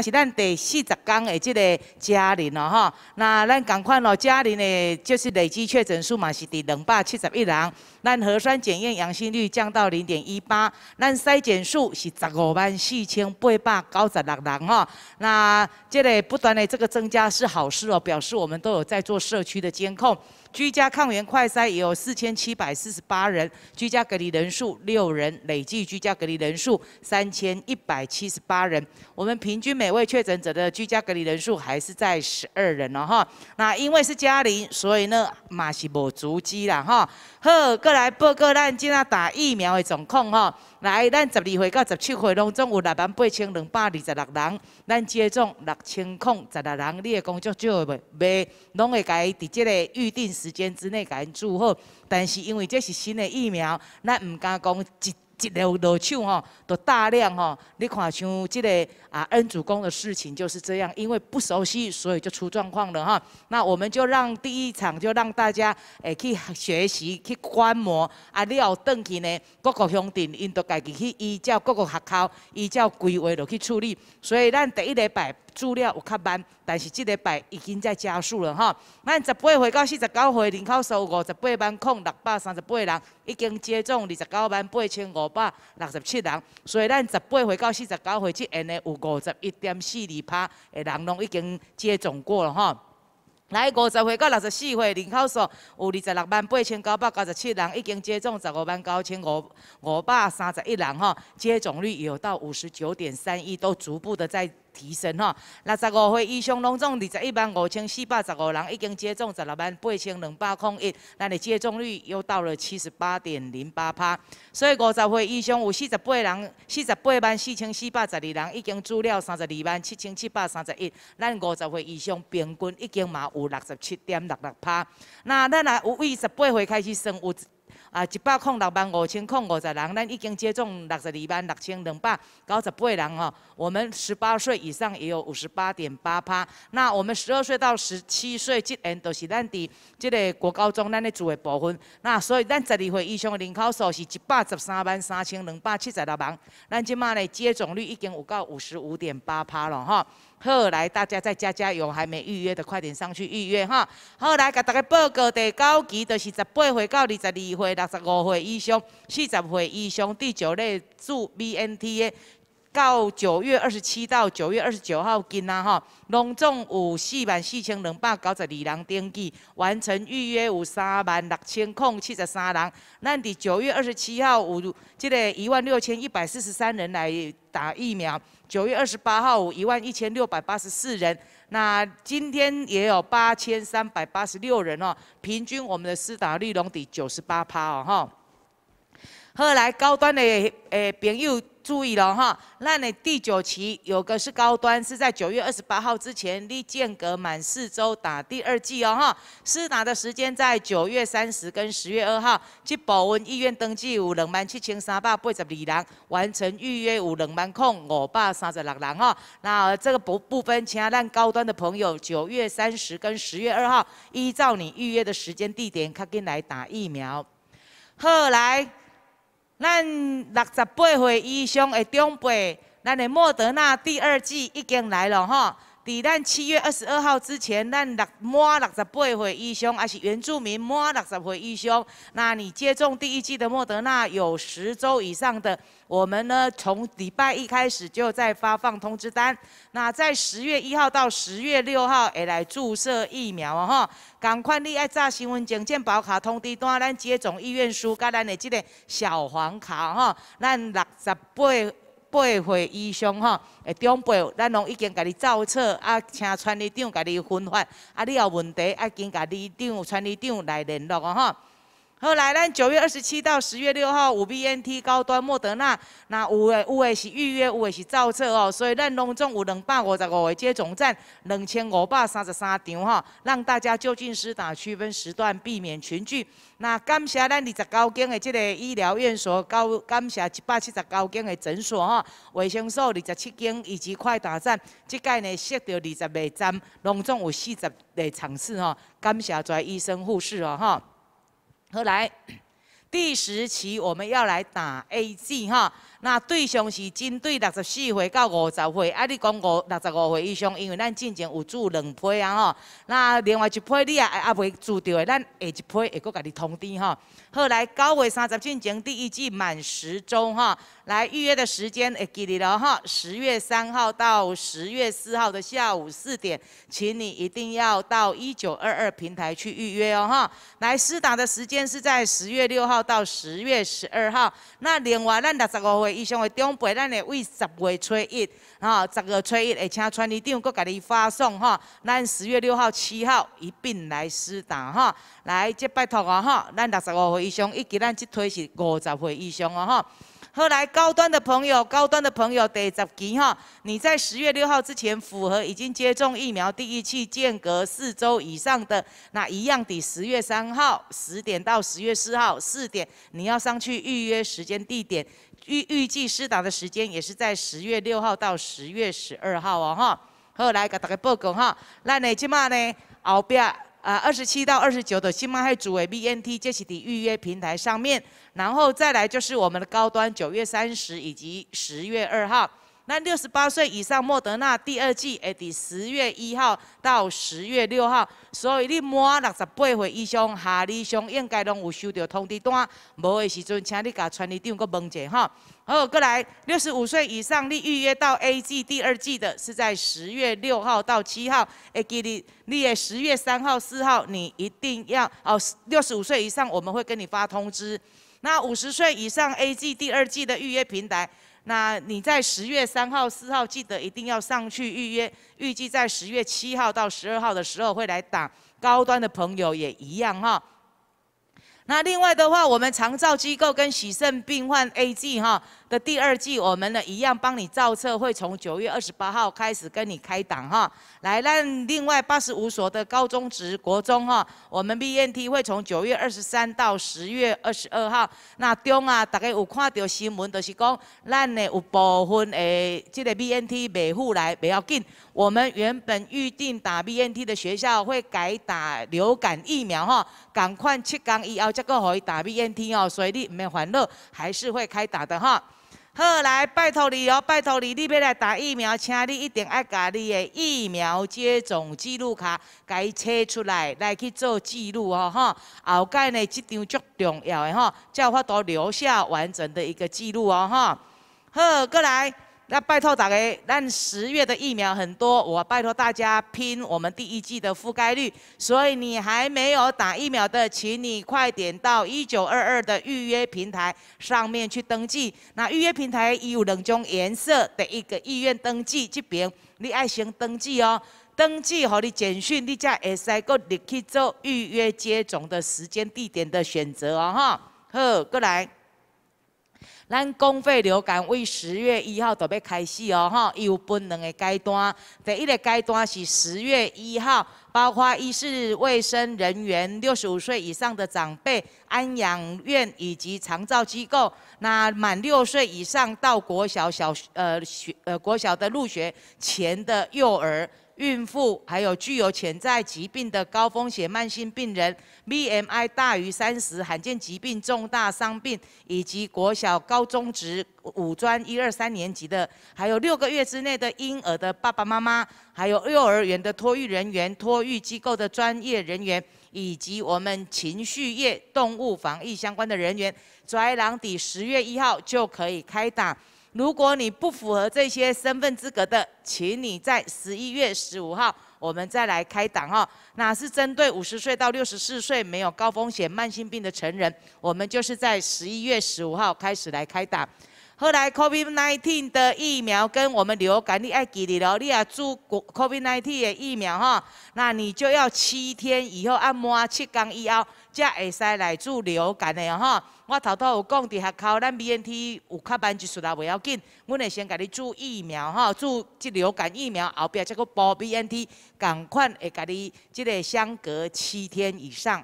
是咱第四十天的这个家人哦哈，那咱赶快哦，家人的，就是累计确诊数嘛是第两百七十一人，咱核酸检验阳性率降到零点一八，咱筛检数是十五万四千八百九十六人哦，那这个不断的这个增加是好事哦，表示我们都有在做社区的监控。居家抗原快筛也有四千七百四十八人，居家隔离人数六人，累计居家隔离人数三千一百七十八人。我们平均每位确诊者的居家隔离人数还是在十二人了哈。那因为是嘉玲，所以呢，马西无足迹啦哈。呵，各来报各案，尽量打疫苗的总控哈。来，咱十二岁到十七岁拢总有六万八千两百二十六人，咱接种六千零十六人，你的工作少袂？袂，拢会伊伫即个预定时间之内伊做好。但是因为这是新的疫苗，咱毋敢讲一。一个落手吼，都大量吼。你看像即个啊，恩主公的事情就是这样，因为不熟悉，所以就出状况了哈。那我们就让第一场就让大家诶去学习、去观摩。啊，你后转去呢，各个乡镇因都家己去依照各个学校依照规划落去处理。所以咱第一礼拜。资料有较慢，但是即个拜已经在加速了吼。咱十八岁到四十九岁人口数五十八万零六百三十八人，已经接种二十九万八千五百六十七人，所以咱十八岁到四十九岁这内有五十一点四二趴的人，拢已经接种过了吼。来五十岁到六十四岁人口数有二十六万八千九百九十七人，已经接种十五万九千五五百三十一人哈，接种率有到五十九点三一，都逐步的在。提升吼。六十五岁以上拢总二十一万五千四百十五人已经接种十六万八千两百空一，咱的接种率又到了七十八点零八趴。所以五十岁以上有四十八人，四十八万四千四百十二人已经住了三十二万七千七百三十一，咱五十岁以上平均已经嘛有六十七点六六趴。那咱有为十八岁开始生有。啊，一百零六万五千零五十人，咱已经接种六十二万六千两百九十八人哦。我们十八岁以上也有五十八点八趴。那我们十二岁到十七岁，即然都是咱伫即个国高中咱咧做的部分。那所以咱十二岁以上的人口数是一百十三万三千两百七十六人。咱即卖咧接种率已经有到五十五点八趴了哈。后来大家再加加油，还没预约的快点上去预约哈。后来给大家报告第九期就是十八岁到二十二岁、六十五岁以上、四十岁以上第九类住 BNT 的。到九月二十七到九月二十九号，今啊哈，隆重有四万四千两百九十二人登记，完成预约五三万六千零七十三人，那第九月二十七号五，即个一万六千一百四十三人来打疫苗，九月二十八号五一万一千六百八十四人，那今天也有八千三百八十六人哦，平均我们的施打率拢第九十八趴哦哈。后来，高端的诶朋友注意了哈，那你第九期有个是高端，是在九月二十八号之前，你间隔满四周打第二剂哦哈。施打的时间在九月三十跟十月二号，去保温医院登记，有两万七千三百八十二人完成预约，有两万空五百三十六人哈。那这个部部分，请咱高端的朋友九月三十跟十月二号，依照你预约的时间地点，赶紧来打疫苗。后来。咱六十八岁以上的长辈，咱的莫德纳第二季已经来了吼。你但七月二十二号之前，咱六满六十八岁以上，还是原住民满六十岁以上，那你接种第一剂的莫德纳有十周以上的，我们呢从礼拜一开始就在发放通知单。那在十月一号到十月六号会来注射疫苗哦，赶快你爱炸新闻证健保卡、通知单、咱接种意愿书，跟咱的这个小黄卡哈，咱六十八。八岁以上吼，诶，长辈，咱拢已经家己造册，啊，请村里长家己分发，啊，你有问题，啊，爱跟家己村里长来联络，吼。后来，咱九月二十七到十月六号，五 BNT 高端莫德纳，那有的有的是预约，有的是造册哦。所以咱隆重有两百五十五个接种站，两千五百三十三场哈，让大家就近施打，区分时段，避免群聚。那感谢咱二十九间的这个医疗院所，高感谢一百七十九间的诊所哈，维生素二十七间，以及快打站，这届呢设着二十个站，隆重有四十个场次哈。感谢在医生护士哦哈。后来，第十期我们要来打 A.G. 哈。那对象是针对六十四岁到五十岁，啊，你讲五六十五岁以上，因为咱进前有住两批啊吼。那另外一批你也也未住到的，咱下一批会佫家你通知吼。后来九月三十进前第一季满十周哈，来预约的时间也给你了哈，十月三号到十月四号的下午四点，请你一定要到一九二二平台去预约哦哈。来私打的时间是在十月六号到十月十二号，那另外咱六十五岁。以上的长辈，咱会为十月初一、吼，十月初一，而请村里长阁家你发送哈，咱十月六号、七号一并来私打哈，来即拜托我哈，咱六十五岁以上，以及咱即推是五十岁以上啊，哈。后来高端的朋友，高端的朋友得着急哈。你在十月六号之前符合已经接种疫苗第一期间隔四周以上的，那一样的十月三号十点到十月四号四点，你要上去预约时间地点。预预计施打的时间也是在十月六号到十月十二号哦哈。后来给大家报告哈，来呢，起码呢后边。啊，二十七到二十九的新马海主委 BNT Jessie 的预约平台上面，然后再来就是我们的高端九月三十以及十月二号。那六十八岁以上莫德纳第二季，哎，伫十月一号到十月六号，所以你满六十八岁以上，哈，里相应该拢有收到通知单，无的时阵，请你甲传里长搁问一下哈。好，过来，六十五岁以上你预约到 A 剂第二季的，是在十月六号到七号，哎，给你，你也十月三号、四号，你一定要哦，六十五岁以上我们会跟你发通知。那五十岁以上 A 剂第二季的预约平台。那你在十月三号、四号记得一定要上去预约，预计在十月七号到十二号的时候会来打，高端的朋友也一样哈。那另外的话，我们长照机构跟喜肾病患 AG 哈。的第二季，我们呢一样帮你造册，会从九月二十八号开始跟你开档哈。来让另外八十五所的高中、职国中哈，我们 BNT 会从九月二十三到十月二十二号。那中啊，大概有看到新闻，就是讲，咱呢有部分诶，这个 BNT 没赴来，不要紧。我们原本预定打 BNT 的学校会改打流感疫苗哈，赶快七天以后再过可以打 BNT 哦。所以你唔要烦恼，还是会开打的哈。好，来拜托你哦，拜托你，你要来打疫苗，请你一定爱把你的疫苗接种记录卡，给切出来来去做记录哦哈。后盖呢这张足重要的哈，才有法多留下完整的一个记录哦哈。好，过来。那拜托打给，但十月的疫苗很多，我拜托大家拼我们第一季的覆盖率。所以你还没有打疫苗的，请你快点到一九二二的预约平台上面去登记。那预约平台有两种颜色的一个意愿登记这边，你爱先登记哦。登记和你简讯，你才会使搁进去做预约接种的时间、地点的选择哦。哈，呵，过来。咱公费流感为十月一号就要开始哦，哈，伊有分两个阶段。第一个阶段是十月一号，包括医师、卫生人员、六十五岁以上的长辈、安养院以及长照机构。那满六岁以上到国小小呃学呃国小的入学前的幼儿。孕妇，还有具有潜在疾病的高风险慢性病人，BMI 大于三十，罕见疾病、重大伤病，以及国小、高中职、五专一二三年级的，还有六个月之内的婴儿的爸爸妈妈，还有幼儿园的托育人员、托育机构的专业人员，以及我们情绪业、动物防疫相关的人员，在朗底十月一号就可以开打。如果你不符合这些身份资格的，请你在十一月十五号，我们再来开档哦。那是针对五十岁到六十四岁没有高风险慢性病的成人，我们就是在十一月十五号开始来开档。后来 c o v i d nineteen 的疫苗跟我们流感，你爱记得老你害注 c o v i d nineteen 的疫苗哈，那你就要七天以后按摩七天以后，才会使来注流感的哈。我头头有讲伫学校咱 BNT 有较班技术啦，不要紧，我会先给你注疫苗哈，注即流感疫苗后壁再搁包 BNT，赶快会给你即个相隔七天以上。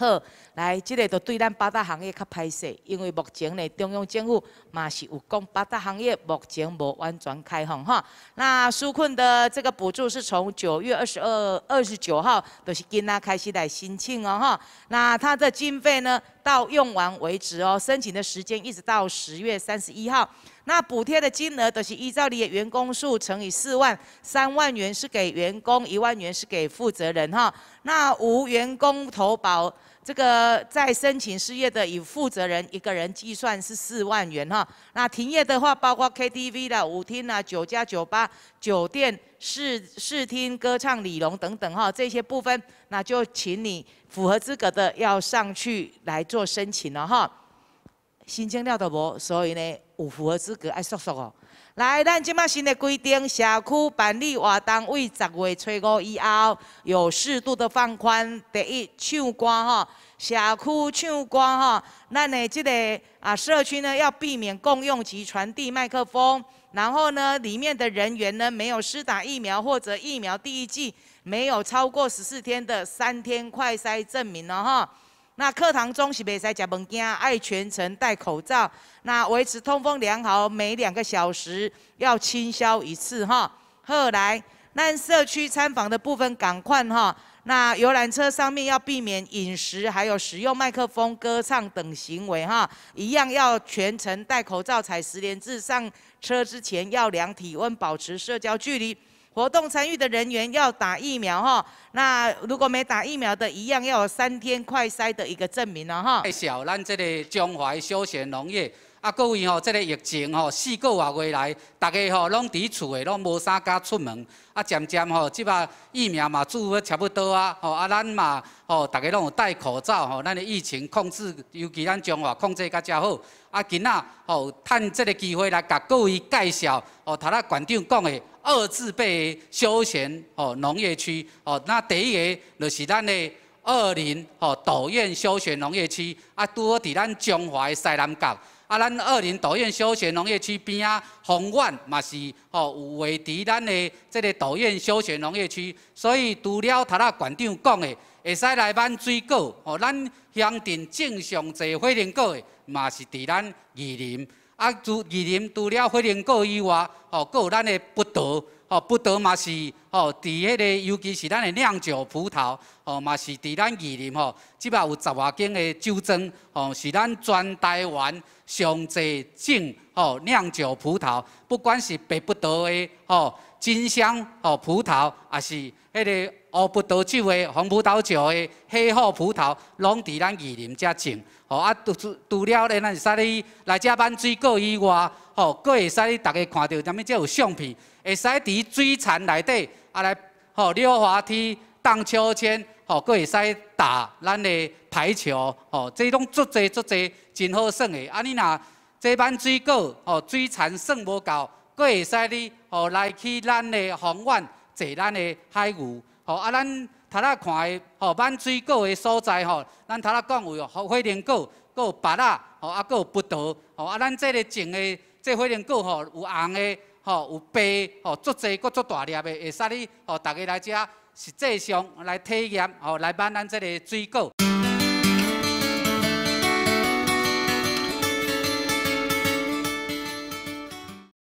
好，来，这个都对咱八大行业较歹势，因为目前呢，中央政府嘛是有讲八大行业目前无完全开放哈。那纾困的这个补助是从九月二十二、二十九号都是今仔开始来申请哦哈。那它的经费呢，到用完为止哦。申请的时间一直到十月三十一号。那补贴的金额都是依照你的员工数乘以四万三万元是给员工，一万元是给负责人哈。那无员工投保。这个在申请失业的，以负责人一个人计算是四万元哈。那停业的话，包括 KTV 的、舞厅啊、酒家、酒吧、酒店、视视听、歌唱、李容等等哈，这些部分，那就请你符合资格的要上去来做申请了哈。新增料的无，所以呢，有符合资格，爱说说哦。来，咱即马新的规定，社区办理活动为十月初五以后，有适度的放宽。第一，唱歌哈，社区唱歌哈，咱呢即个啊社区呢要避免共用及传递麦克风。然后呢，里面的人员呢没有施打疫苗或者疫苗第一剂没有超过十四天的三天快筛证明了哈。那课堂中是袂使食物件，爱全程戴口罩。那维持通风良好，每两个小时要清消一次哈。后来那社区参访的部分，赶快哈。那游览车上面要避免饮食，还有使用麦克风歌唱等行为哈，一样要全程戴口罩，踩十连字。上车之前要量体温，保持社交距离。活动参与的人员要打疫苗哈，那如果没打疫苗的，一样要有三天快筛的一个证明了哈。太小，咱这里江淮休闲农业。啊，各位吼，即个疫情吼，四个月来，大家吼拢伫厝的，拢无啥敢出门。啊，渐渐吼，即摆疫苗嘛，做个差不多啊。吼，啊，咱嘛吼，大家拢有戴口罩吼。咱的疫情控制，尤其咱中华控制较正好。啊，今仔吼，趁即个机会来甲各位介绍，哦，头仔馆长讲的二字辈休闲哦农业区哦，那第一个就是咱的二零吼桃院休闲农业区，啊，拄好伫咱江华的西南角。啊，咱二林桃园休闲农业区边仔宏远嘛是吼，有位伫咱的这个桃园休闲农业区，所以除了头啊馆长讲的，会使来摘水果，吼，咱乡镇正常坐火龙果的嘛是伫咱二林。啊，除宜林除了火龙果以外，吼，个有咱的葡萄，吼，葡萄嘛是吼，伫迄个尤其是咱的酿酒葡萄，吼，嘛是伫咱宜林吼，即摆有十外间的酒庄，吼，是咱全台湾上侪种吼酿酒葡萄，不管是白葡萄的，吼，金香吼葡萄，啊是迄个。哦，葡萄酒的、红葡萄酒的、黑号葡萄，拢伫咱宜林遮种。吼，啊，除除了呢，咱会使你来遮番水果以外，吼，佫会使你大家看到啥物即有相片，会使伫水田内底啊来吼溜滑梯、荡秋千，吼佫会使打咱的排球，吼，即拢足侪足侪，真好耍的。安尼若遮番水果，吼，水田耍无够，佫会使你吼来去咱的放养坐咱的海牛。吼啊！咱头仔看的吼，摘水果的所在吼，咱头仔讲有哦，火龙果，佮有芭乐，吼啊，佮有葡萄，吼啊，咱即个种的即火龙果吼，有红的，吼有白吼足侪，佮足大粒的，会使你吼大家来遮实际上来体验，吼来挽咱即个水果。